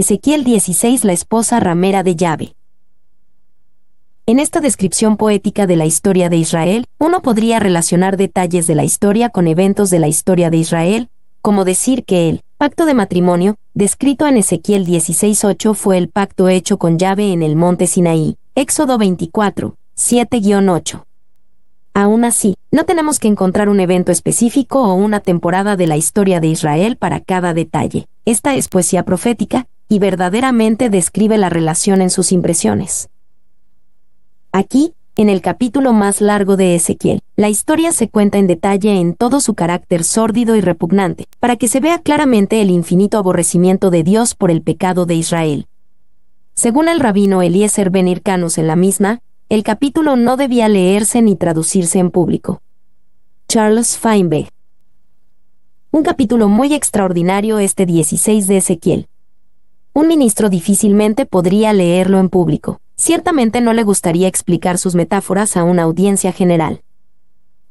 Ezequiel 16 La esposa ramera de llave. En esta descripción poética de la historia de Israel, uno podría relacionar detalles de la historia con eventos de la historia de Israel, como decir que el pacto de matrimonio, descrito en Ezequiel 16.8, fue el pacto hecho con llave en el monte Sinaí, Éxodo 24, 7-8. Aún así, no tenemos que encontrar un evento específico o una temporada de la historia de Israel para cada detalle. Esta es poesía profética, y verdaderamente describe la relación en sus impresiones. Aquí, en el capítulo más largo de Ezequiel, la historia se cuenta en detalle en todo su carácter sórdido y repugnante, para que se vea claramente el infinito aborrecimiento de Dios por el pecado de Israel. Según el rabino Eliezer Ben Ircanus en la misma, el capítulo no debía leerse ni traducirse en público. Charles Feinberg. Un capítulo muy extraordinario este 16 de Ezequiel, un ministro difícilmente podría leerlo en público. Ciertamente no le gustaría explicar sus metáforas a una audiencia general.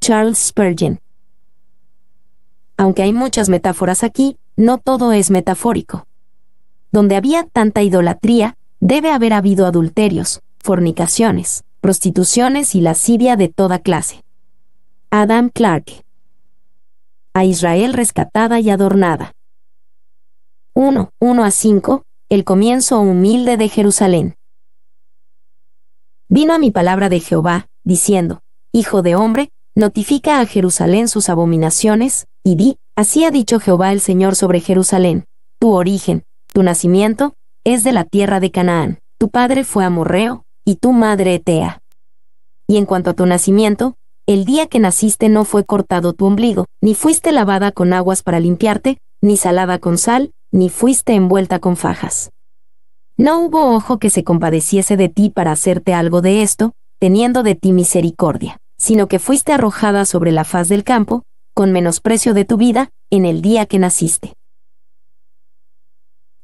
Charles Spurgeon. Aunque hay muchas metáforas aquí, no todo es metafórico. Donde había tanta idolatría, debe haber habido adulterios, fornicaciones, prostituciones y lascivia de toda clase. Adam clark A Israel rescatada y adornada. 1, 1 a 5, el comienzo humilde de Jerusalén. Vino a mi palabra de Jehová, diciendo, Hijo de hombre, notifica a Jerusalén sus abominaciones, y di, así ha dicho Jehová el Señor sobre Jerusalén, tu origen, tu nacimiento, es de la tierra de Canaán, tu padre fue amorreo, y tu madre Etea. Y en cuanto a tu nacimiento, el día que naciste no fue cortado tu ombligo, ni fuiste lavada con aguas para limpiarte, ni salada con sal, ni fuiste envuelta con fajas. No hubo ojo que se compadeciese de ti para hacerte algo de esto, teniendo de ti misericordia, sino que fuiste arrojada sobre la faz del campo, con menosprecio de tu vida, en el día que naciste.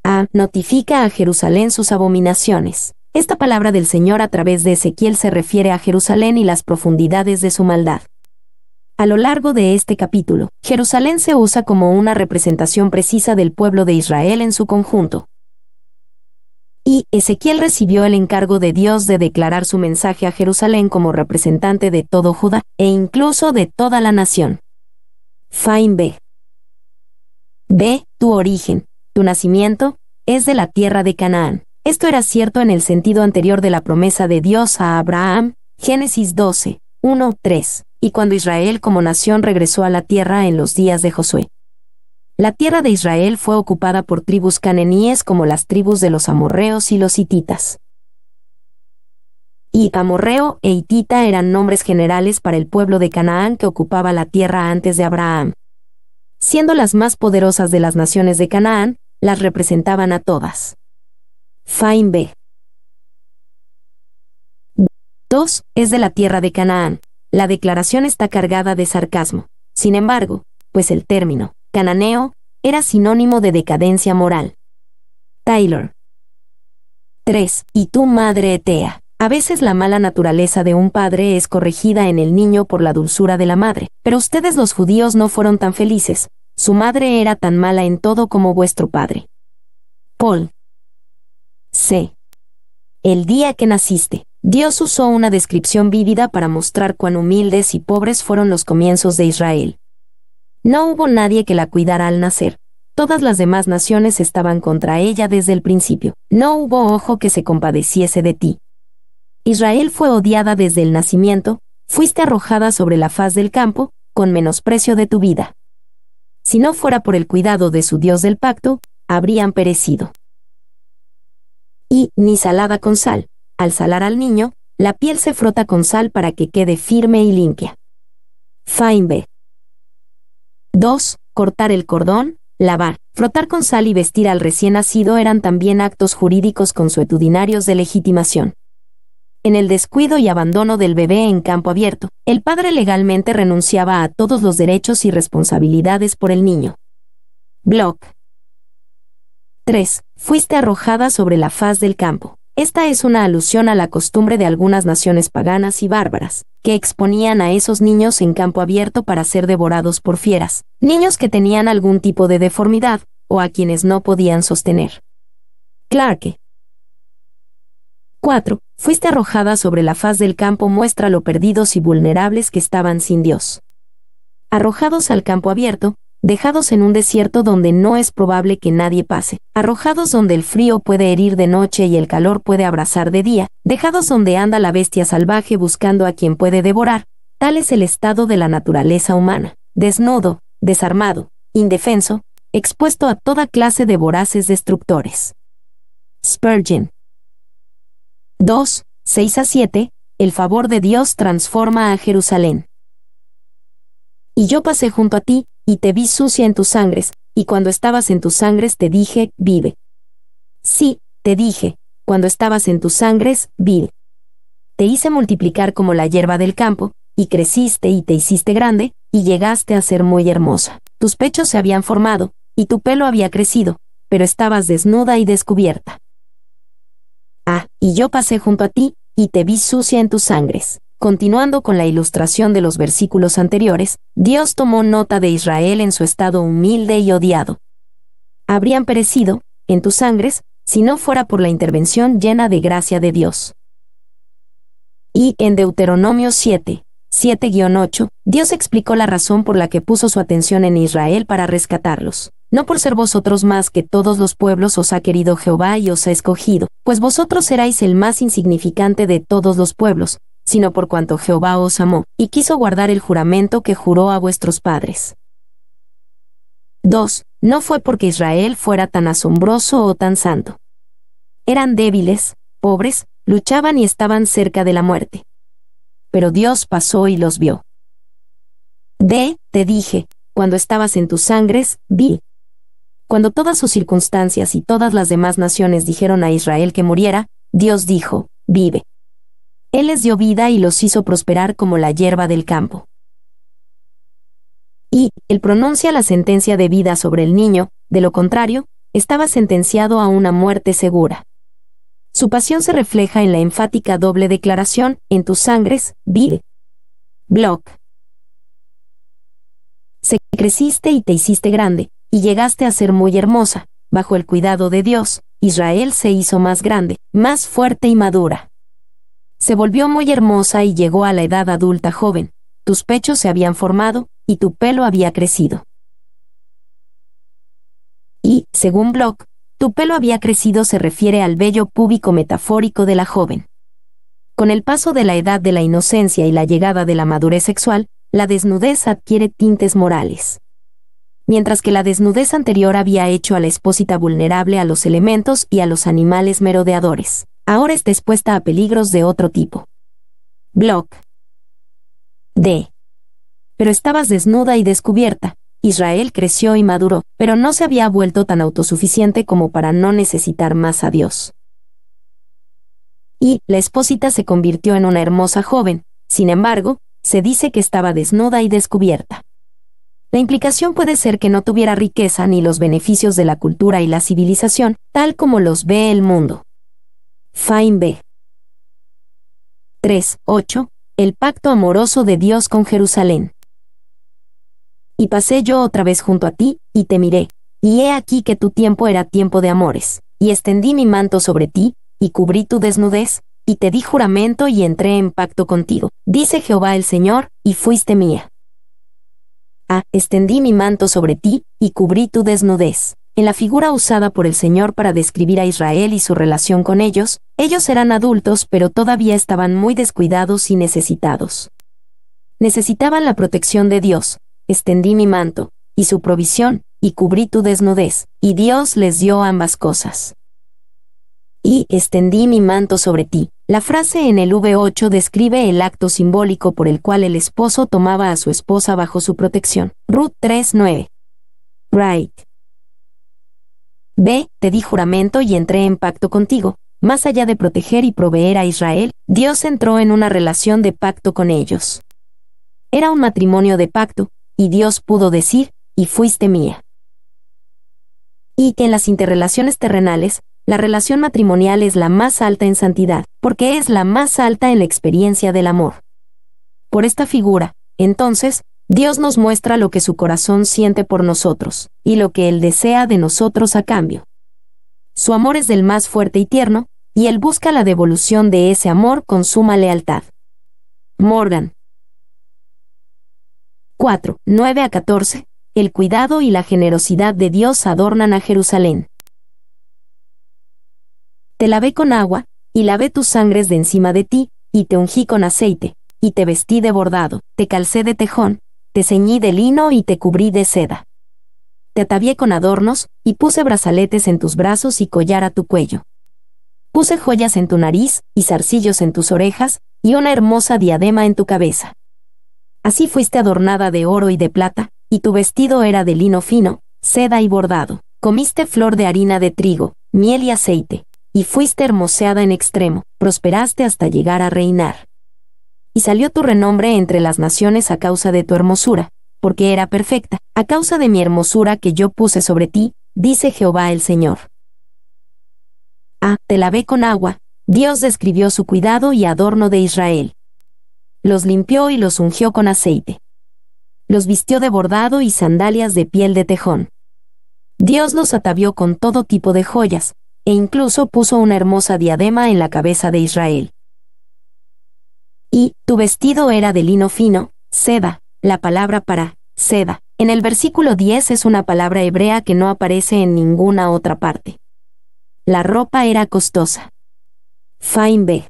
A. Ah, notifica a Jerusalén sus abominaciones. Esta palabra del Señor a través de Ezequiel se refiere a Jerusalén y las profundidades de su maldad. A lo largo de este capítulo, Jerusalén se usa como una representación precisa del pueblo de Israel en su conjunto. Y Ezequiel recibió el encargo de Dios de declarar su mensaje a Jerusalén como representante de todo Judá e incluso de toda la nación. Fain B. B. Tu origen, tu nacimiento, es de la tierra de Canaán. Esto era cierto en el sentido anterior de la promesa de Dios a Abraham, Génesis 12, 1, 3 y cuando Israel como nación regresó a la tierra en los días de Josué. La tierra de Israel fue ocupada por tribus cananíes como las tribus de los amorreos y los hititas. Y amorreo e hitita eran nombres generales para el pueblo de Canaán que ocupaba la tierra antes de Abraham. Siendo las más poderosas de las naciones de Canaán, las representaban a todas. Fain B. 2. Es de la tierra de Canaán. La declaración está cargada de sarcasmo. Sin embargo, pues el término, cananeo, era sinónimo de decadencia moral. Taylor. 3. Y tu madre Etea. A veces la mala naturaleza de un padre es corregida en el niño por la dulzura de la madre, pero ustedes los judíos no fueron tan felices, su madre era tan mala en todo como vuestro padre. Paul. C. El día que naciste, Dios usó una descripción vívida para mostrar cuán humildes y pobres fueron los comienzos de Israel. No hubo nadie que la cuidara al nacer. Todas las demás naciones estaban contra ella desde el principio. No hubo ojo que se compadeciese de ti. Israel fue odiada desde el nacimiento, fuiste arrojada sobre la faz del campo, con menosprecio de tu vida. Si no fuera por el cuidado de su Dios del pacto, habrían perecido. Y, ni salada con sal, al salar al niño, la piel se frota con sal para que quede firme y limpia. B. 2. Cortar el cordón, lavar, frotar con sal y vestir al recién nacido eran también actos jurídicos consuetudinarios de legitimación. En el descuido y abandono del bebé en campo abierto, el padre legalmente renunciaba a todos los derechos y responsabilidades por el niño. Block. 3. Fuiste arrojada sobre la faz del campo. Esta es una alusión a la costumbre de algunas naciones paganas y bárbaras, que exponían a esos niños en campo abierto para ser devorados por fieras, niños que tenían algún tipo de deformidad, o a quienes no podían sostener. Clarke. 4. Fuiste arrojada sobre la faz del campo muestra lo perdidos y vulnerables que estaban sin Dios. Arrojados al campo abierto, dejados en un desierto donde no es probable que nadie pase, arrojados donde el frío puede herir de noche y el calor puede abrazar de día, dejados donde anda la bestia salvaje buscando a quien puede devorar, tal es el estado de la naturaleza humana, desnudo, desarmado, indefenso, expuesto a toda clase de voraces destructores. Spurgeon 2, 6 a 7, el favor de Dios transforma a Jerusalén. Y yo pasé junto a ti, y te vi sucia en tus sangres, y cuando estabas en tus sangres te dije, vive. Sí, te dije, cuando estabas en tus sangres, vive. Te hice multiplicar como la hierba del campo, y creciste y te hiciste grande, y llegaste a ser muy hermosa. Tus pechos se habían formado, y tu pelo había crecido, pero estabas desnuda y descubierta. Ah, y yo pasé junto a ti, y te vi sucia en tus sangres. Continuando con la ilustración de los versículos anteriores, Dios tomó nota de Israel en su estado humilde y odiado. Habrían perecido, en tus sangres, si no fuera por la intervención llena de gracia de Dios. Y en Deuteronomio 7, 7-8, Dios explicó la razón por la que puso su atención en Israel para rescatarlos. No por ser vosotros más que todos los pueblos os ha querido Jehová y os ha escogido, pues vosotros seráis el más insignificante de todos los pueblos, sino por cuanto Jehová os amó, y quiso guardar el juramento que juró a vuestros padres. 2. No fue porque Israel fuera tan asombroso o tan santo. Eran débiles, pobres, luchaban y estaban cerca de la muerte. Pero Dios pasó y los vio. D. Te dije, cuando estabas en tus sangres, vi. Cuando todas sus circunstancias y todas las demás naciones dijeron a Israel que muriera, Dios dijo, vive. Él les dio vida y los hizo prosperar como la hierba del campo. Y, él pronuncia la sentencia de vida sobre el niño, de lo contrario, estaba sentenciado a una muerte segura. Su pasión se refleja en la enfática doble declaración, en tus sangres, vive, Block. Se creciste y te hiciste grande, y llegaste a ser muy hermosa, bajo el cuidado de Dios, Israel se hizo más grande, más fuerte y madura. Se volvió muy hermosa y llegó a la edad adulta joven, tus pechos se habían formado, y tu pelo había crecido. Y, según Block, tu pelo había crecido se refiere al vello púbico metafórico de la joven. Con el paso de la edad de la inocencia y la llegada de la madurez sexual, la desnudez adquiere tintes morales. Mientras que la desnudez anterior había hecho a la expósita vulnerable a los elementos y a los animales merodeadores ahora está expuesta a peligros de otro tipo. Block. D. Pero estabas desnuda y descubierta. Israel creció y maduró, pero no se había vuelto tan autosuficiente como para no necesitar más a Dios. Y, la espósita se convirtió en una hermosa joven, sin embargo, se dice que estaba desnuda y descubierta. La implicación puede ser que no tuviera riqueza ni los beneficios de la cultura y la civilización, tal como los ve el mundo. Fain B. 3. 8. El pacto amoroso de Dios con Jerusalén. Y pasé yo otra vez junto a ti, y te miré, y he aquí que tu tiempo era tiempo de amores, y extendí mi manto sobre ti, y cubrí tu desnudez, y te di juramento y entré en pacto contigo, dice Jehová el Señor, y fuiste mía. A. Ah, extendí mi manto sobre ti, y cubrí tu desnudez, en la figura usada por el Señor para describir a Israel y su relación con ellos, ellos eran adultos pero todavía estaban muy descuidados y necesitados. Necesitaban la protección de Dios, extendí mi manto, y su provisión, y cubrí tu desnudez, y Dios les dio ambas cosas. Y extendí mi manto sobre ti. La frase en el V8 describe el acto simbólico por el cual el esposo tomaba a su esposa bajo su protección. Ruth 3.9. Right. Ve, te di juramento y entré en pacto contigo. Más allá de proteger y proveer a Israel, Dios entró en una relación de pacto con ellos. Era un matrimonio de pacto, y Dios pudo decir, y fuiste mía. Y que en las interrelaciones terrenales, la relación matrimonial es la más alta en santidad, porque es la más alta en la experiencia del amor. Por esta figura, entonces, Dios nos muestra lo que su corazón siente por nosotros, y lo que Él desea de nosotros a cambio. Su amor es del más fuerte y tierno, y Él busca la devolución de ese amor con suma lealtad. Morgan. 4. 9 a 14. El cuidado y la generosidad de Dios adornan a Jerusalén. Te lavé con agua, y lavé tus sangres de encima de ti, y te ungí con aceite, y te vestí de bordado, te calcé de tejón, te ceñí de lino y te cubrí de seda. Te atavié con adornos, y puse brazaletes en tus brazos y collar a tu cuello. Puse joyas en tu nariz, y zarcillos en tus orejas, y una hermosa diadema en tu cabeza. Así fuiste adornada de oro y de plata, y tu vestido era de lino fino, seda y bordado. Comiste flor de harina de trigo, miel y aceite, y fuiste hermoseada en extremo, prosperaste hasta llegar a reinar y salió tu renombre entre las naciones a causa de tu hermosura, porque era perfecta, a causa de mi hermosura que yo puse sobre ti, dice Jehová el Señor. Ah, te lavé con agua, Dios describió su cuidado y adorno de Israel. Los limpió y los ungió con aceite. Los vistió de bordado y sandalias de piel de tejón. Dios los atavió con todo tipo de joyas, e incluso puso una hermosa diadema en la cabeza de Israel y tu vestido era de lino fino, seda, la palabra para seda. En el versículo 10 es una palabra hebrea que no aparece en ninguna otra parte. La ropa era costosa. Fine B.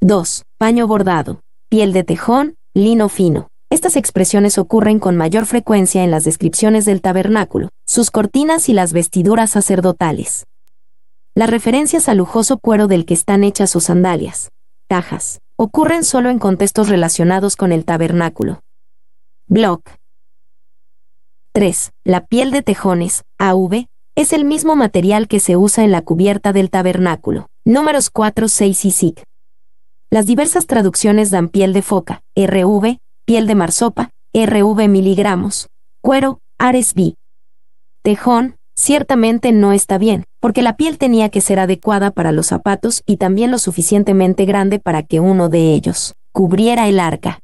2. Paño bordado, piel de tejón, lino fino. Estas expresiones ocurren con mayor frecuencia en las descripciones del tabernáculo, sus cortinas y las vestiduras sacerdotales. Las referencias al lujoso cuero del que están hechas sus sandalias, tajas, ocurren solo en contextos relacionados con el tabernáculo. Block 3. La piel de tejones, AV, es el mismo material que se usa en la cubierta del tabernáculo. Números 4, 6 y SIC. Las diversas traducciones dan piel de foca, RV, piel de marsopa, RV miligramos, cuero, ares B. Tejón, ciertamente no está bien, porque la piel tenía que ser adecuada para los zapatos y también lo suficientemente grande para que uno de ellos cubriera el arca.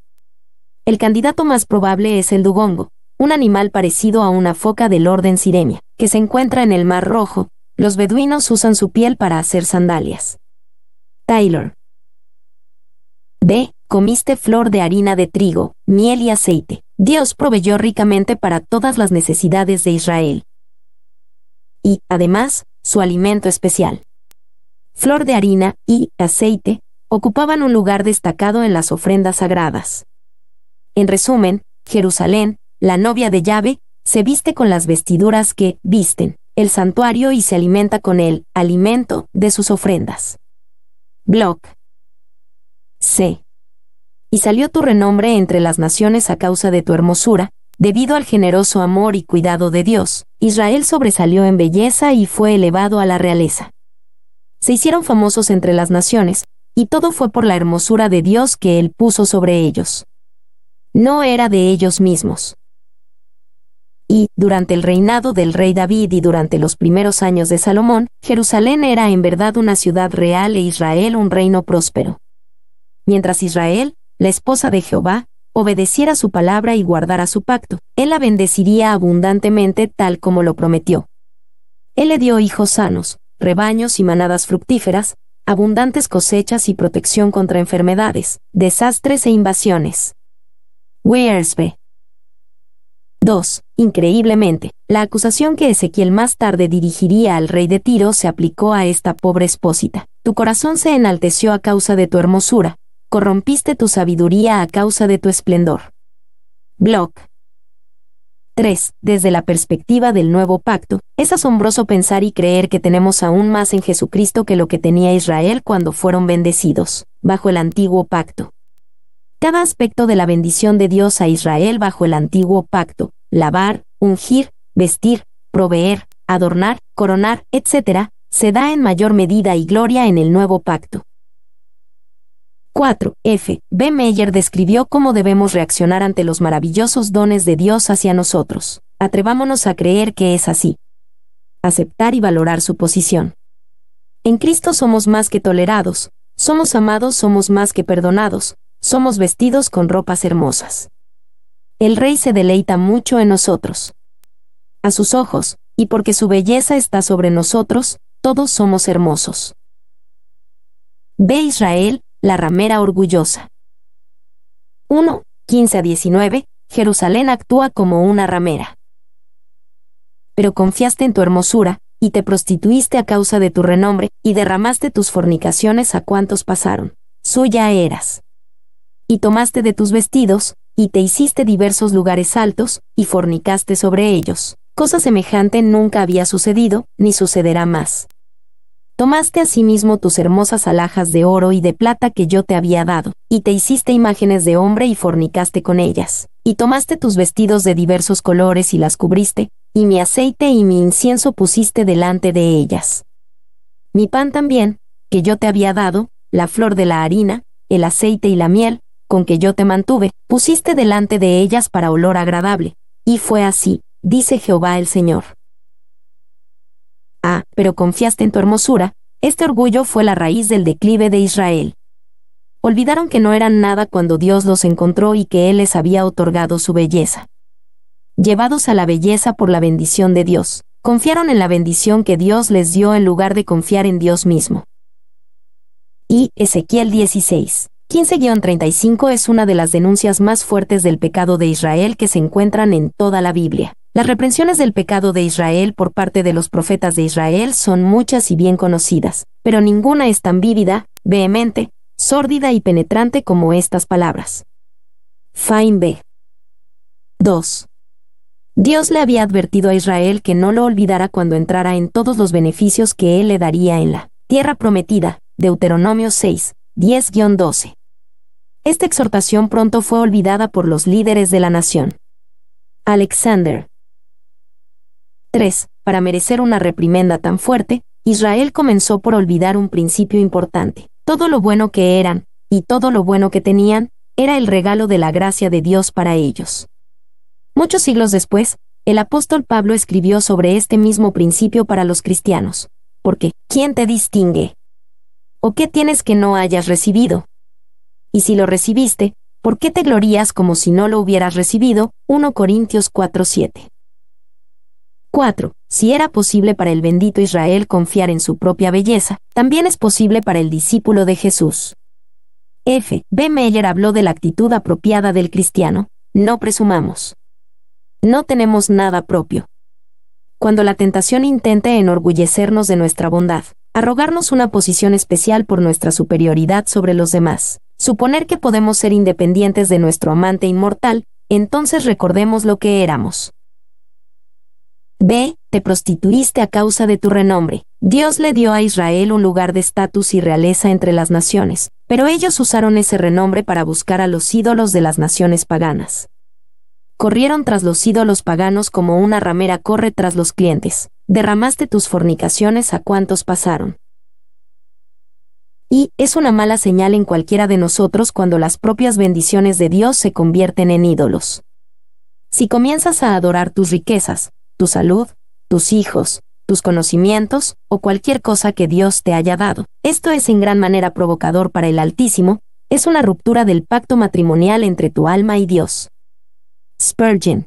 El candidato más probable es el dugongo, un animal parecido a una foca del orden siremia, que se encuentra en el Mar Rojo. Los beduinos usan su piel para hacer sandalias. Taylor. B. Comiste flor de harina de trigo, miel y aceite. Dios proveyó ricamente para todas las necesidades de Israel y, además, su alimento especial. Flor de harina y aceite ocupaban un lugar destacado en las ofrendas sagradas. En resumen, Jerusalén, la novia de llave, se viste con las vestiduras que visten el santuario y se alimenta con el alimento de sus ofrendas. Blog C. Y salió tu renombre entre las naciones a causa de tu hermosura, Debido al generoso amor y cuidado de Dios, Israel sobresalió en belleza y fue elevado a la realeza. Se hicieron famosos entre las naciones, y todo fue por la hermosura de Dios que Él puso sobre ellos. No era de ellos mismos. Y, durante el reinado del rey David y durante los primeros años de Salomón, Jerusalén era en verdad una ciudad real e Israel un reino próspero. Mientras Israel, la esposa de Jehová, obedeciera su palabra y guardara su pacto, él la bendeciría abundantemente tal como lo prometió. Él le dio hijos sanos, rebaños y manadas fructíferas, abundantes cosechas y protección contra enfermedades, desastres e invasiones. B. 2. Increíblemente, la acusación que Ezequiel más tarde dirigiría al rey de Tiro se aplicó a esta pobre espósita. Tu corazón se enalteció a causa de tu hermosura, corrompiste tu sabiduría a causa de tu esplendor. Block. 3. Desde la perspectiva del nuevo pacto, es asombroso pensar y creer que tenemos aún más en Jesucristo que lo que tenía Israel cuando fueron bendecidos, bajo el antiguo pacto. Cada aspecto de la bendición de Dios a Israel bajo el antiguo pacto, lavar, ungir, vestir, proveer, adornar, coronar, etc., se da en mayor medida y gloria en el nuevo pacto. 4. F. B. Meyer describió cómo debemos reaccionar ante los maravillosos dones de Dios hacia nosotros. Atrevámonos a creer que es así. Aceptar y valorar su posición. En Cristo somos más que tolerados, somos amados, somos más que perdonados, somos vestidos con ropas hermosas. El Rey se deleita mucho en nosotros. A sus ojos, y porque su belleza está sobre nosotros, todos somos hermosos. Ve Israel, la ramera orgullosa. 1. 15 a 19. Jerusalén actúa como una ramera. Pero confiaste en tu hermosura, y te prostituiste a causa de tu renombre, y derramaste tus fornicaciones a cuantos pasaron. Suya eras. Y tomaste de tus vestidos, y te hiciste diversos lugares altos, y fornicaste sobre ellos. Cosa semejante nunca había sucedido, ni sucederá más. Tomaste asimismo tus hermosas alhajas de oro y de plata que yo te había dado, y te hiciste imágenes de hombre y fornicaste con ellas, y tomaste tus vestidos de diversos colores y las cubriste, y mi aceite y mi incienso pusiste delante de ellas. Mi pan también, que yo te había dado, la flor de la harina, el aceite y la miel, con que yo te mantuve, pusiste delante de ellas para olor agradable. Y fue así, dice Jehová el Señor ah, pero confiaste en tu hermosura, este orgullo fue la raíz del declive de Israel. Olvidaron que no eran nada cuando Dios los encontró y que Él les había otorgado su belleza. Llevados a la belleza por la bendición de Dios, confiaron en la bendición que Dios les dio en lugar de confiar en Dios mismo. Y Ezequiel 16. 15-35 es una de las denuncias más fuertes del pecado de Israel que se encuentran en toda la Biblia. Las reprensiones del pecado de Israel por parte de los profetas de Israel son muchas y bien conocidas, pero ninguna es tan vívida, vehemente, sórdida y penetrante como estas palabras. Fain B. 2. Dios le había advertido a Israel que no lo olvidara cuando entrara en todos los beneficios que él le daría en la tierra prometida, Deuteronomio 6, 10-12. Esta exhortación pronto fue olvidada por los líderes de la nación. Alexander, 3. Para merecer una reprimenda tan fuerte, Israel comenzó por olvidar un principio importante. Todo lo bueno que eran, y todo lo bueno que tenían, era el regalo de la gracia de Dios para ellos. Muchos siglos después, el apóstol Pablo escribió sobre este mismo principio para los cristianos. Porque, ¿quién te distingue? ¿O qué tienes que no hayas recibido? Y si lo recibiste, ¿por qué te glorías como si no lo hubieras recibido? 1 Corintios 4:7. 4. Si era posible para el bendito Israel confiar en su propia belleza, también es posible para el discípulo de Jesús. F. B. Meyer habló de la actitud apropiada del cristiano. No presumamos. No tenemos nada propio. Cuando la tentación intente enorgullecernos de nuestra bondad, arrogarnos una posición especial por nuestra superioridad sobre los demás, suponer que podemos ser independientes de nuestro amante inmortal, entonces recordemos lo que éramos. B. Te prostituiste a causa de tu renombre. Dios le dio a Israel un lugar de estatus y realeza entre las naciones, pero ellos usaron ese renombre para buscar a los ídolos de las naciones paganas. Corrieron tras los ídolos paganos como una ramera corre tras los clientes. Derramaste tus fornicaciones a cuantos pasaron. Y es una mala señal en cualquiera de nosotros cuando las propias bendiciones de Dios se convierten en ídolos. Si comienzas a adorar tus riquezas, tu salud, tus hijos, tus conocimientos o cualquier cosa que Dios te haya dado. Esto es en gran manera provocador para el Altísimo, es una ruptura del pacto matrimonial entre tu alma y Dios. Spurgeon.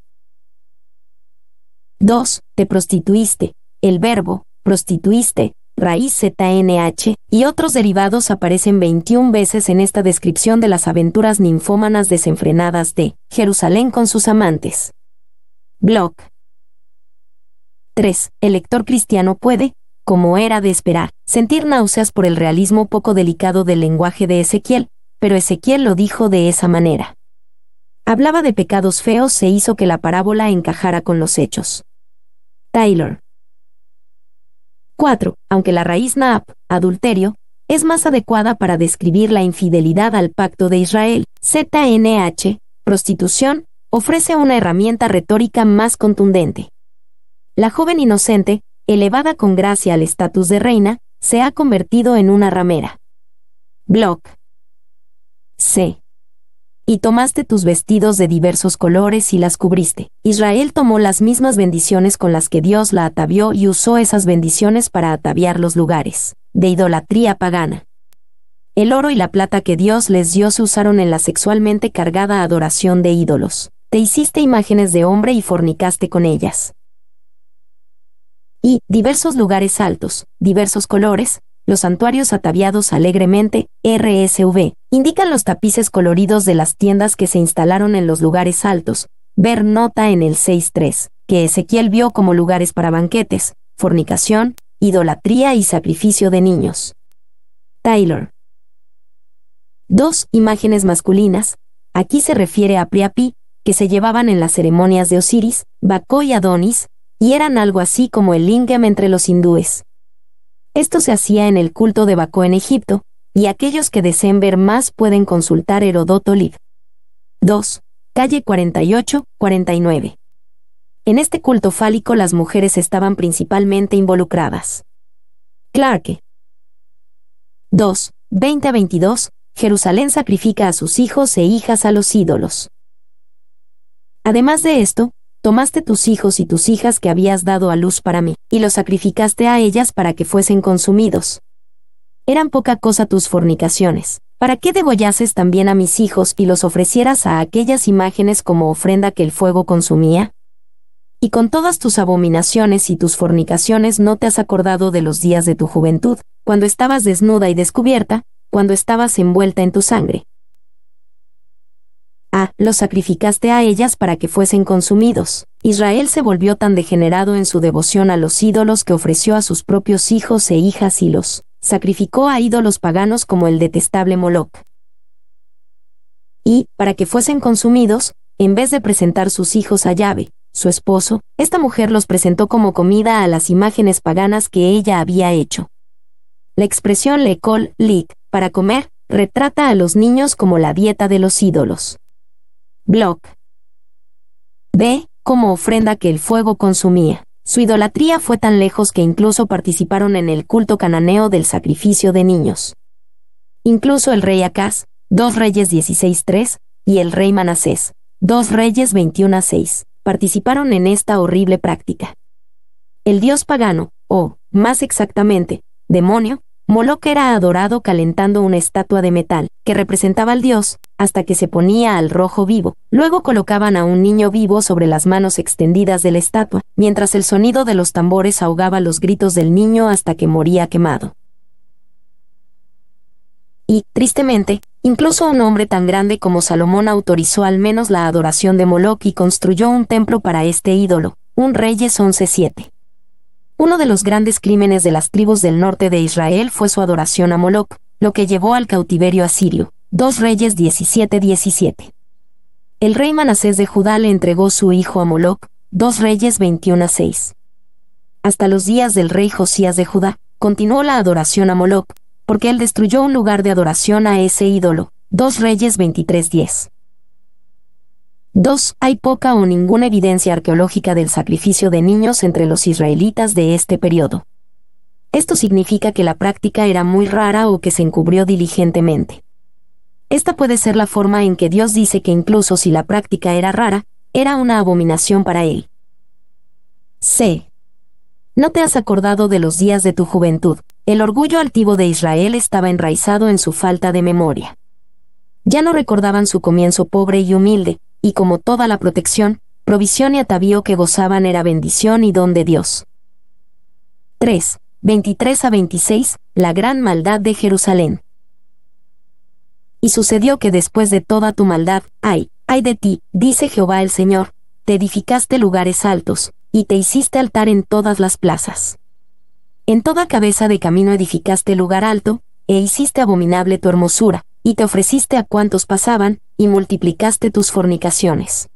2. Te prostituiste. El verbo, prostituiste, raíz ZNH, y otros derivados aparecen 21 veces en esta descripción de las aventuras ninfómanas desenfrenadas de Jerusalén con sus amantes. Block. 3. El lector cristiano puede, como era de esperar, sentir náuseas por el realismo poco delicado del lenguaje de Ezequiel, pero Ezequiel lo dijo de esa manera. Hablaba de pecados feos e hizo que la parábola encajara con los hechos. Taylor. 4. Aunque la raíz Naab, adulterio, es más adecuada para describir la infidelidad al pacto de Israel, ZNH, prostitución, ofrece una herramienta retórica más contundente. La joven inocente, elevada con gracia al estatus de reina, se ha convertido en una ramera. Block. C. Y tomaste tus vestidos de diversos colores y las cubriste. Israel tomó las mismas bendiciones con las que Dios la atavió y usó esas bendiciones para ataviar los lugares de idolatría pagana. El oro y la plata que Dios les dio se usaron en la sexualmente cargada adoración de ídolos. Te hiciste imágenes de hombre y fornicaste con ellas y diversos lugares altos, diversos colores, los santuarios ataviados alegremente, RSV, indican los tapices coloridos de las tiendas que se instalaron en los lugares altos, ver nota en el 6.3, que Ezequiel vio como lugares para banquetes, fornicación, idolatría y sacrificio de niños. Taylor. Dos imágenes masculinas, aquí se refiere a Priapi, que se llevaban en las ceremonias de Osiris, Bacó y Adonis, y eran algo así como el lingam entre los hindúes. Esto se hacía en el culto de Bacó en Egipto, y aquellos que deseen ver más pueden consultar Herodoto Lib. 2. Calle 48-49. En este culto fálico las mujeres estaban principalmente involucradas. Clarke. 2. 20 a 22. Jerusalén sacrifica a sus hijos e hijas a los ídolos. Además de esto, tomaste tus hijos y tus hijas que habías dado a luz para mí, y los sacrificaste a ellas para que fuesen consumidos. Eran poca cosa tus fornicaciones. ¿Para qué degollases también a mis hijos y los ofrecieras a aquellas imágenes como ofrenda que el fuego consumía? Y con todas tus abominaciones y tus fornicaciones no te has acordado de los días de tu juventud, cuando estabas desnuda y descubierta, cuando estabas envuelta en tu sangre, a, ah, los sacrificaste a ellas para que fuesen consumidos. Israel se volvió tan degenerado en su devoción a los ídolos que ofreció a sus propios hijos e hijas y los sacrificó a ídolos paganos como el detestable Moloch. Y, para que fuesen consumidos, en vez de presentar sus hijos a Yahweh, su esposo, esta mujer los presentó como comida a las imágenes paganas que ella había hecho. La expresión le col, para comer, retrata a los niños como la dieta de los ídolos. Block. B. Como ofrenda que el fuego consumía. Su idolatría fue tan lejos que incluso participaron en el culto cananeo del sacrificio de niños. Incluso el rey Acaz, 2 Reyes 16.3, y el rey Manasés, 2 Reyes 6 participaron en esta horrible práctica. El dios pagano, o, más exactamente, demonio, Moloch era adorado calentando una estatua de metal, que representaba al dios, hasta que se ponía al rojo vivo. Luego colocaban a un niño vivo sobre las manos extendidas de la estatua, mientras el sonido de los tambores ahogaba los gritos del niño hasta que moría quemado. Y, tristemente, incluso un hombre tan grande como Salomón autorizó al menos la adoración de Moloch y construyó un templo para este ídolo, un Reyes 11.7. Uno de los grandes crímenes de las tribus del norte de Israel fue su adoración a Moloc, lo que llevó al cautiverio asirio. 2 Reyes 17-17. El rey Manasés de Judá le entregó su hijo a Moloc, 2 Reyes 21-6. Hasta los días del rey Josías de Judá, continuó la adoración a Moloc, porque él destruyó un lugar de adoración a ese ídolo. 2 Reyes 23-10. 2. Hay poca o ninguna evidencia arqueológica del sacrificio de niños entre los israelitas de este periodo. Esto significa que la práctica era muy rara o que se encubrió diligentemente. Esta puede ser la forma en que Dios dice que incluso si la práctica era rara, era una abominación para él. C. No te has acordado de los días de tu juventud. El orgullo altivo de Israel estaba enraizado en su falta de memoria. Ya no recordaban su comienzo pobre y humilde, y como toda la protección, provisión y atavío que gozaban era bendición y don de Dios. 3. 23 a 26, la gran maldad de Jerusalén. Y sucedió que después de toda tu maldad, ay, ay de ti, dice Jehová el Señor, te edificaste lugares altos, y te hiciste altar en todas las plazas. En toda cabeza de camino edificaste lugar alto, e hiciste abominable tu hermosura, y te ofreciste a cuantos pasaban, y multiplicaste tus fornicaciones.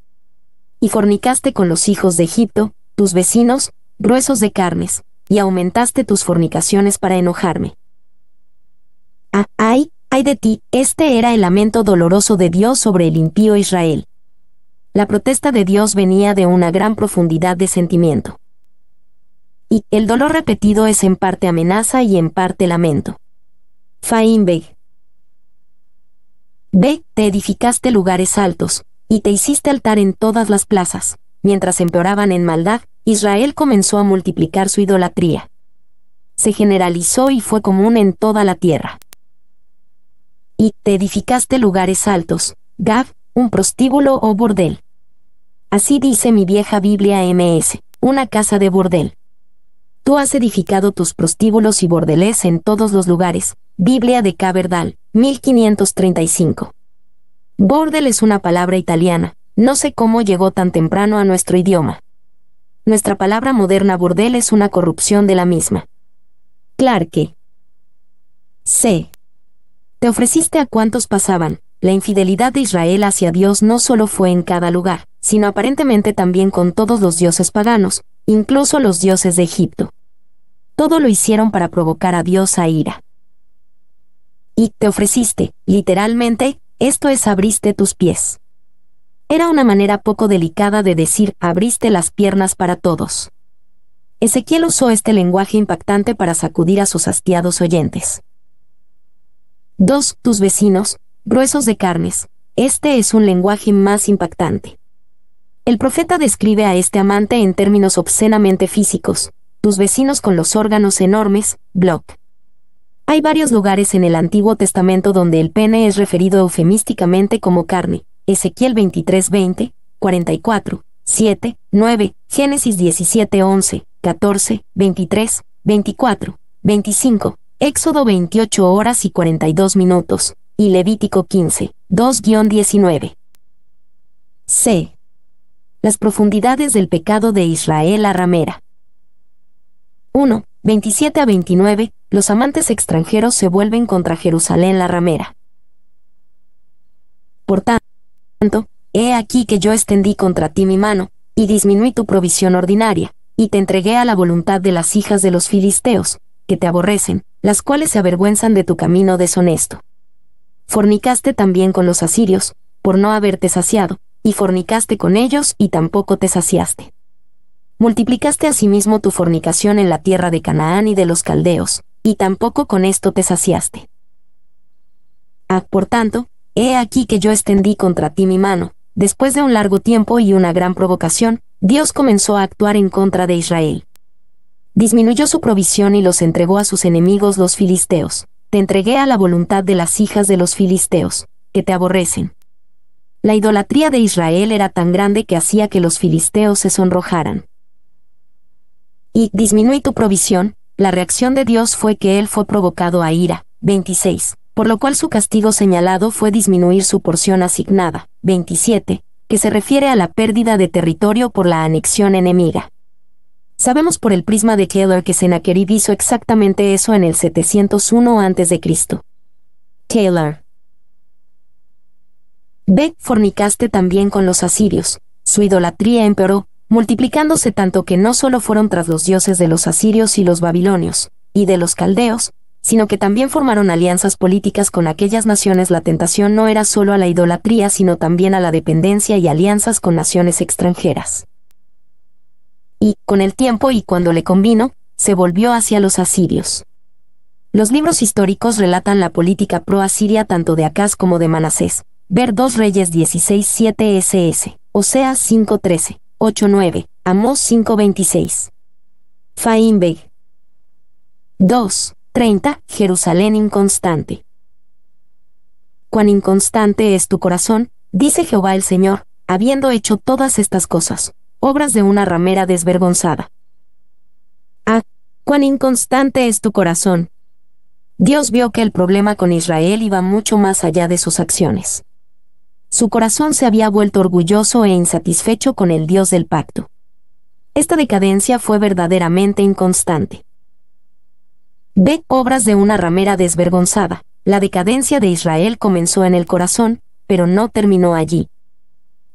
Y fornicaste con los hijos de Egipto, tus vecinos, gruesos de carnes, y aumentaste tus fornicaciones para enojarme. Ah, ay, ay de ti, este era el lamento doloroso de Dios sobre el impío Israel. La protesta de Dios venía de una gran profundidad de sentimiento. Y el dolor repetido es en parte amenaza y en parte lamento. Feinberg, B. Te edificaste lugares altos, y te hiciste altar en todas las plazas. Mientras empeoraban en maldad, Israel comenzó a multiplicar su idolatría. Se generalizó y fue común en toda la tierra. Y te edificaste lugares altos, Gav, un prostíbulo o bordel. Así dice mi vieja Biblia MS, una casa de bordel. Tú has edificado tus prostíbulos y bordeles en todos los lugares, Biblia de Caverdal, 1535. Bordel es una palabra italiana, no sé cómo llegó tan temprano a nuestro idioma. Nuestra palabra moderna bordel es una corrupción de la misma. Clarke. C. Te ofreciste a cuantos pasaban, la infidelidad de Israel hacia Dios no solo fue en cada lugar, sino aparentemente también con todos los dioses paganos, incluso los dioses de Egipto. Todo lo hicieron para provocar a Dios a ira y te ofreciste, literalmente, esto es abriste tus pies. Era una manera poco delicada de decir abriste las piernas para todos. Ezequiel usó este lenguaje impactante para sacudir a sus hastiados oyentes. 2. Tus vecinos, gruesos de carnes, este es un lenguaje más impactante. El profeta describe a este amante en términos obscenamente físicos, tus vecinos con los órganos enormes, Block. Hay varios lugares en el Antiguo Testamento donde el pene es referido eufemísticamente como carne, Ezequiel 23, 20, 44, 7, 9, Génesis 17, 11, 14, 23, 24, 25, Éxodo 28 horas y 42 minutos, y Levítico 15, 2-19. C. Las profundidades del pecado de Israel a ramera. 1. 27 a 29, los amantes extranjeros se vuelven contra Jerusalén la ramera. Por tanto, he aquí que yo extendí contra ti mi mano, y disminuí tu provisión ordinaria, y te entregué a la voluntad de las hijas de los filisteos, que te aborrecen, las cuales se avergüenzan de tu camino deshonesto. Fornicaste también con los asirios, por no haberte saciado, y fornicaste con ellos y tampoco te saciaste multiplicaste asimismo tu fornicación en la tierra de Canaán y de los caldeos, y tampoco con esto te saciaste. Ah, por tanto, he aquí que yo extendí contra ti mi mano, después de un largo tiempo y una gran provocación, Dios comenzó a actuar en contra de Israel. Disminuyó su provisión y los entregó a sus enemigos los filisteos. Te entregué a la voluntad de las hijas de los filisteos, que te aborrecen. La idolatría de Israel era tan grande que hacía que los filisteos se sonrojaran y disminuí tu provisión, la reacción de Dios fue que él fue provocado a ira. 26. Por lo cual su castigo señalado fue disminuir su porción asignada. 27. Que se refiere a la pérdida de territorio por la anexión enemiga. Sabemos por el prisma de Taylor que Sennacherib hizo exactamente eso en el 701 a.C. Taylor. Beck fornicaste también con los asirios, su idolatría empeoró, multiplicándose tanto que no solo fueron tras los dioses de los asirios y los babilonios, y de los caldeos, sino que también formaron alianzas políticas con aquellas naciones. La tentación no era solo a la idolatría, sino también a la dependencia y alianzas con naciones extranjeras. Y, con el tiempo y cuando le convino, se volvió hacia los asirios. Los libros históricos relatan la política pro-asiria tanto de acas como de Manasés. Ver 2 Reyes 16-7 SS, o sea 5 8-9, Amos 5-26. Faimbeg. 2, Jerusalén inconstante. Cuán inconstante es tu corazón, dice Jehová el Señor, habiendo hecho todas estas cosas, obras de una ramera desvergonzada. Ah, cuán inconstante es tu corazón. Dios vio que el problema con Israel iba mucho más allá de sus acciones. Su corazón se había vuelto orgulloso e insatisfecho con el dios del pacto. Esta decadencia fue verdaderamente inconstante. Ve Obras de una ramera desvergonzada. La decadencia de Israel comenzó en el corazón, pero no terminó allí.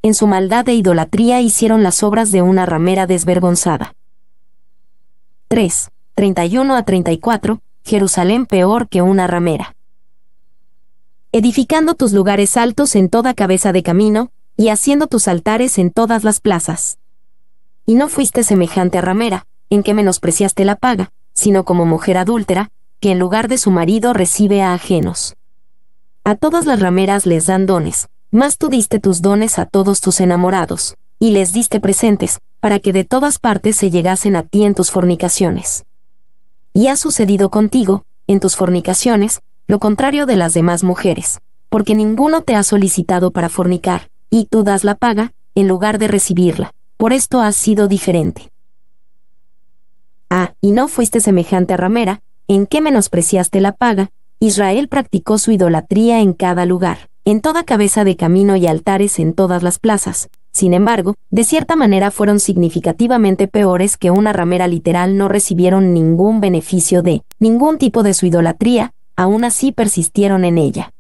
En su maldad e idolatría hicieron las obras de una ramera desvergonzada. 3. 31 a 34. Jerusalén peor que una ramera edificando tus lugares altos en toda cabeza de camino, y haciendo tus altares en todas las plazas. Y no fuiste semejante a ramera, en que menospreciaste la paga, sino como mujer adúltera, que en lugar de su marido recibe a ajenos. A todas las rameras les dan dones, más tú diste tus dones a todos tus enamorados, y les diste presentes, para que de todas partes se llegasen a ti en tus fornicaciones. Y ha sucedido contigo, en tus fornicaciones, lo contrario de las demás mujeres, porque ninguno te ha solicitado para fornicar, y tú das la paga, en lugar de recibirla, por esto has sido diferente. Ah, y no fuiste semejante a ramera, en que menospreciaste la paga, Israel practicó su idolatría en cada lugar, en toda cabeza de camino y altares en todas las plazas, sin embargo, de cierta manera fueron significativamente peores que una ramera literal no recibieron ningún beneficio de ningún tipo de su idolatría, aún así persistieron en ella.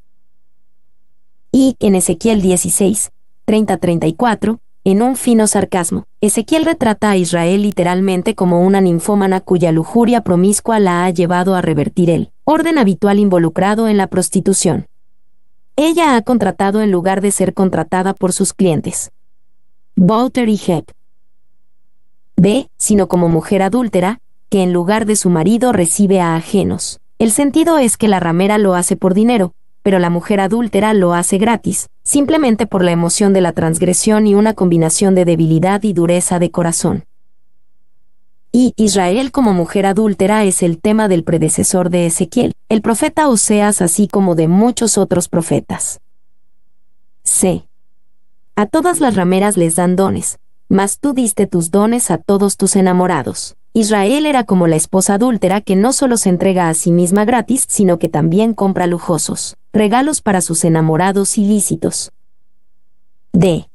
Y en Ezequiel 16, 30-34, en un fino sarcasmo, Ezequiel retrata a Israel literalmente como una ninfómana cuya lujuria promiscua la ha llevado a revertir el orden habitual involucrado en la prostitución. Ella ha contratado en lugar de ser contratada por sus clientes. Walter y Hep. B, sino como mujer adúltera, que en lugar de su marido recibe a ajenos. El sentido es que la ramera lo hace por dinero, pero la mujer adúltera lo hace gratis, simplemente por la emoción de la transgresión y una combinación de debilidad y dureza de corazón. Y Israel como mujer adúltera es el tema del predecesor de Ezequiel, el profeta Oseas así como de muchos otros profetas. C. A todas las rameras les dan dones, mas tú diste tus dones a todos tus enamorados. Israel era como la esposa adúltera que no solo se entrega a sí misma gratis, sino que también compra lujosos regalos para sus enamorados ilícitos. D.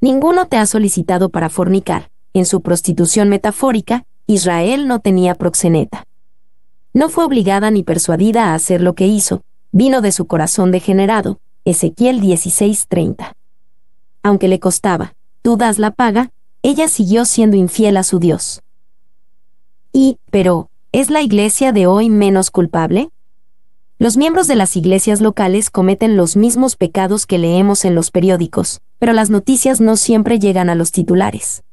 Ninguno te ha solicitado para fornicar. En su prostitución metafórica, Israel no tenía proxeneta. No fue obligada ni persuadida a hacer lo que hizo, vino de su corazón degenerado, Ezequiel 16:30. Aunque le costaba, tú das la paga, ella siguió siendo infiel a su Dios. Y, pero, ¿es la iglesia de hoy menos culpable? Los miembros de las iglesias locales cometen los mismos pecados que leemos en los periódicos, pero las noticias no siempre llegan a los titulares.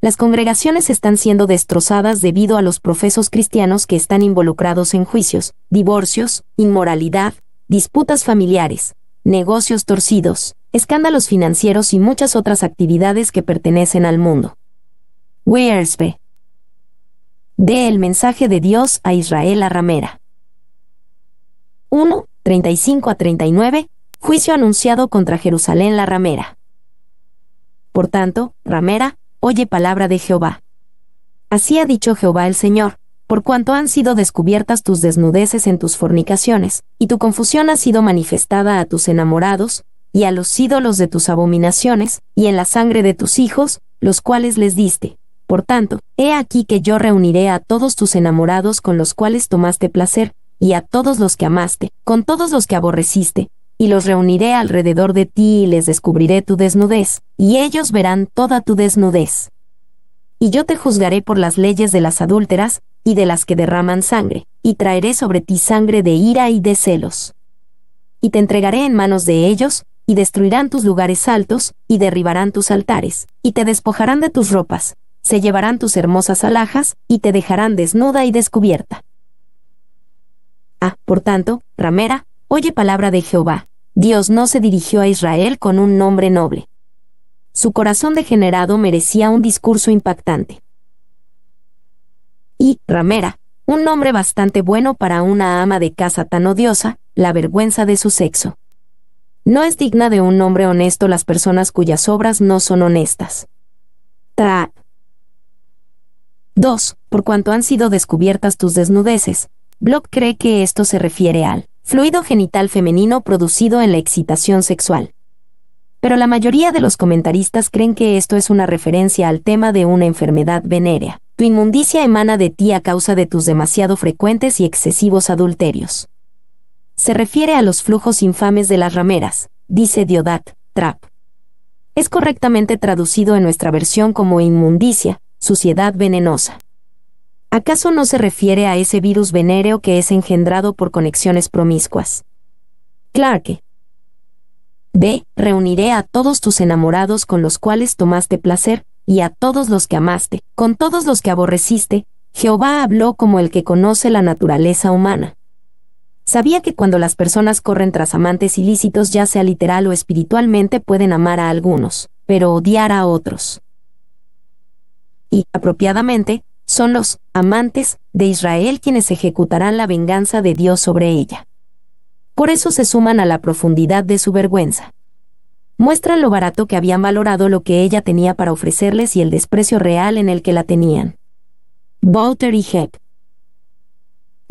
Las congregaciones están siendo destrozadas debido a los profesos cristianos que están involucrados en juicios, divorcios, inmoralidad, disputas familiares, negocios torcidos, escándalos financieros y muchas otras actividades que pertenecen al mundo. Wearsby de el mensaje de Dios a Israel a Ramera. 1, 35 a 39, juicio anunciado contra Jerusalén la Ramera. Por tanto, Ramera, oye palabra de Jehová. Así ha dicho Jehová el Señor, por cuanto han sido descubiertas tus desnudeces en tus fornicaciones, y tu confusión ha sido manifestada a tus enamorados, y a los ídolos de tus abominaciones, y en la sangre de tus hijos, los cuales les diste, por tanto, he aquí que yo reuniré a todos tus enamorados con los cuales tomaste placer, y a todos los que amaste, con todos los que aborreciste, y los reuniré alrededor de ti y les descubriré tu desnudez, y ellos verán toda tu desnudez. Y yo te juzgaré por las leyes de las adúlteras, y de las que derraman sangre, y traeré sobre ti sangre de ira y de celos. Y te entregaré en manos de ellos, y destruirán tus lugares altos, y derribarán tus altares, y te despojarán de tus ropas, se llevarán tus hermosas alhajas, y te dejarán desnuda y descubierta. Ah, por tanto, ramera, oye palabra de Jehová. Dios no se dirigió a Israel con un nombre noble. Su corazón degenerado merecía un discurso impactante. Y, ramera, un nombre bastante bueno para una ama de casa tan odiosa, la vergüenza de su sexo. No es digna de un hombre honesto las personas cuyas obras no son honestas. Tra 2. Por cuanto han sido descubiertas tus desnudeces. Block cree que esto se refiere al fluido genital femenino producido en la excitación sexual. Pero la mayoría de los comentaristas creen que esto es una referencia al tema de una enfermedad venérea. Tu inmundicia emana de ti a causa de tus demasiado frecuentes y excesivos adulterios. Se refiere a los flujos infames de las rameras, dice Diodat, Trap. Es correctamente traducido en nuestra versión como inmundicia, suciedad venenosa. ¿Acaso no se refiere a ese virus venéreo que es engendrado por conexiones promiscuas? Clarke. B. Reuniré a todos tus enamorados con los cuales tomaste placer, y a todos los que amaste, con todos los que aborreciste, Jehová habló como el que conoce la naturaleza humana. Sabía que cuando las personas corren tras amantes ilícitos, ya sea literal o espiritualmente, pueden amar a algunos, pero odiar a otros y, apropiadamente, son los amantes de Israel quienes ejecutarán la venganza de Dios sobre ella. Por eso se suman a la profundidad de su vergüenza. Muestran lo barato que habían valorado lo que ella tenía para ofrecerles y el desprecio real en el que la tenían. Walter y Heck.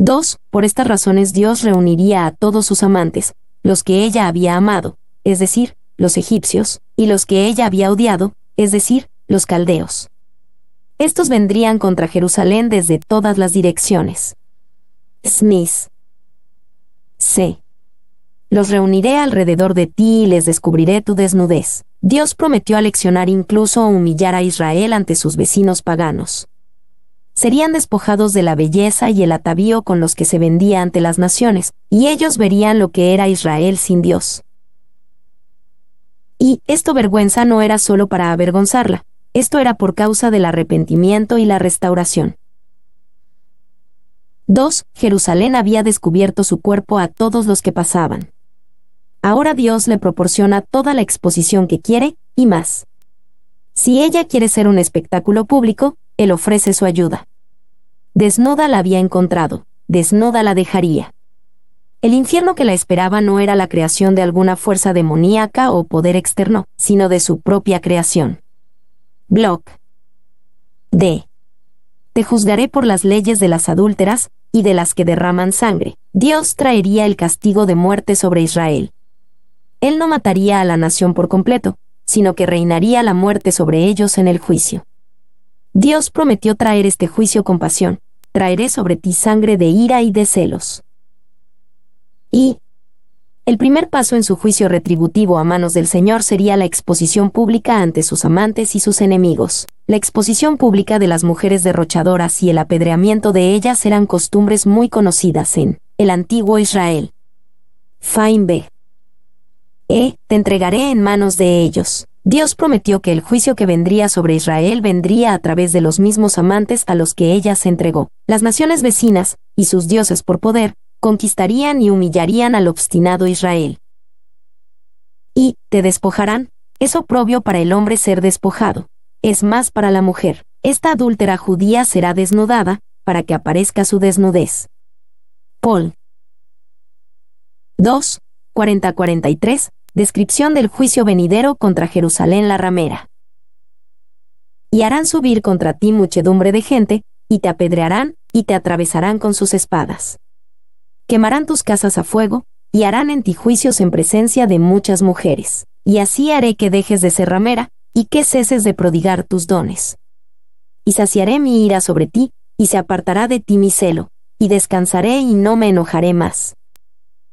2. Por estas razones Dios reuniría a todos sus amantes, los que ella había amado, es decir, los egipcios, y los que ella había odiado, es decir, los caldeos. Estos vendrían contra Jerusalén desde todas las direcciones. Smith. C. Los reuniré alrededor de ti y les descubriré tu desnudez. Dios prometió aleccionar incluso humillar a Israel ante sus vecinos paganos. Serían despojados de la belleza y el atavío con los que se vendía ante las naciones, y ellos verían lo que era Israel sin Dios. Y esto vergüenza no era solo para avergonzarla, esto era por causa del arrepentimiento y la restauración. 2. Jerusalén había descubierto su cuerpo a todos los que pasaban. Ahora Dios le proporciona toda la exposición que quiere, y más. Si ella quiere ser un espectáculo público, Él ofrece su ayuda. Desnuda la había encontrado, desnuda la dejaría. El infierno que la esperaba no era la creación de alguna fuerza demoníaca o poder externo, sino de su propia creación. Block. D. Te juzgaré por las leyes de las adúlteras y de las que derraman sangre. Dios traería el castigo de muerte sobre Israel. Él no mataría a la nación por completo, sino que reinaría la muerte sobre ellos en el juicio. Dios prometió traer este juicio con pasión. Traeré sobre ti sangre de ira y de celos. Y, el primer paso en su juicio retributivo a manos del Señor sería la exposición pública ante sus amantes y sus enemigos. La exposición pública de las mujeres derrochadoras y el apedreamiento de ellas eran costumbres muy conocidas en el antiguo Israel. Fain B. E. Te entregaré en manos de ellos. Dios prometió que el juicio que vendría sobre Israel vendría a través de los mismos amantes a los que ella se entregó. Las naciones vecinas, y sus dioses por poder, conquistarían y humillarían al obstinado Israel. Y, te despojarán, es oprobio para el hombre ser despojado, es más para la mujer, esta adúltera judía será desnudada, para que aparezca su desnudez. Paul 2, 40-43, descripción del juicio venidero contra Jerusalén la ramera. Y harán subir contra ti muchedumbre de gente, y te apedrearán, y te atravesarán con sus espadas quemarán tus casas a fuego, y harán en ti juicios en presencia de muchas mujeres. Y así haré que dejes de ser ramera, y que ceses de prodigar tus dones. Y saciaré mi ira sobre ti, y se apartará de ti mi celo, y descansaré y no me enojaré más.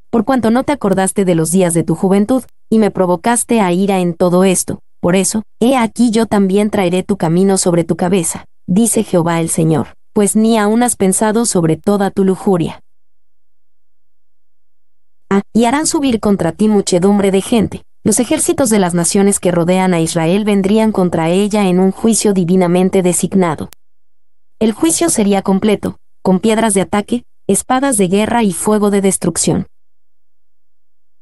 Por cuanto no te acordaste de los días de tu juventud, y me provocaste a ira en todo esto, por eso, he aquí yo también traeré tu camino sobre tu cabeza, dice Jehová el Señor, pues ni aún has pensado sobre toda tu lujuria y harán subir contra ti muchedumbre de gente. Los ejércitos de las naciones que rodean a Israel vendrían contra ella en un juicio divinamente designado. El juicio sería completo, con piedras de ataque, espadas de guerra y fuego de destrucción.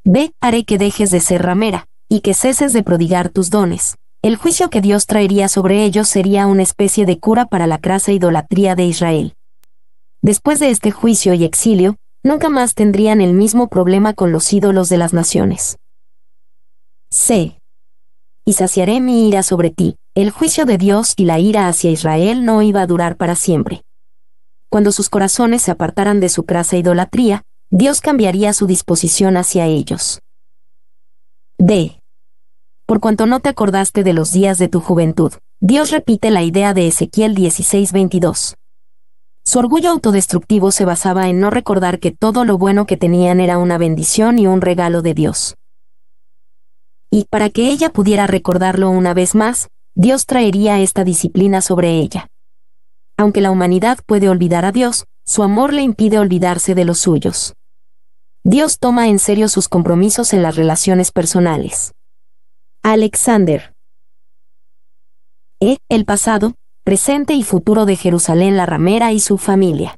Ve, haré que dejes de ser ramera, y que ceses de prodigar tus dones. El juicio que Dios traería sobre ellos sería una especie de cura para la crasa idolatría de Israel. Después de este juicio y exilio, nunca más tendrían el mismo problema con los ídolos de las naciones. C. Y saciaré mi ira sobre ti, el juicio de Dios y la ira hacia Israel no iba a durar para siempre. Cuando sus corazones se apartaran de su crasa idolatría, Dios cambiaría su disposición hacia ellos. D. Por cuanto no te acordaste de los días de tu juventud, Dios repite la idea de Ezequiel 16:22. Su orgullo autodestructivo se basaba en no recordar que todo lo bueno que tenían era una bendición y un regalo de Dios. Y para que ella pudiera recordarlo una vez más, Dios traería esta disciplina sobre ella. Aunque la humanidad puede olvidar a Dios, su amor le impide olvidarse de los suyos. Dios toma en serio sus compromisos en las relaciones personales. Alexander. Eh, El pasado, presente y futuro de Jerusalén la ramera y su familia.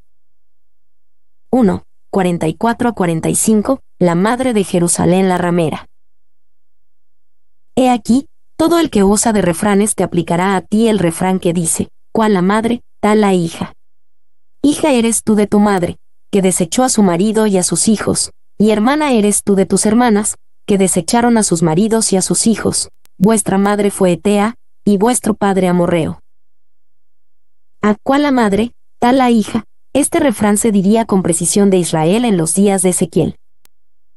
1. 44 a 45, la madre de Jerusalén la ramera. He aquí, todo el que usa de refranes te aplicará a ti el refrán que dice, cual la madre, tal la hija. Hija eres tú de tu madre, que desechó a su marido y a sus hijos, y hermana eres tú de tus hermanas, que desecharon a sus maridos y a sus hijos. Vuestra madre fue Etea, y vuestro padre Amorreo a cuál la madre, tal la hija, este refrán se diría con precisión de Israel en los días de Ezequiel.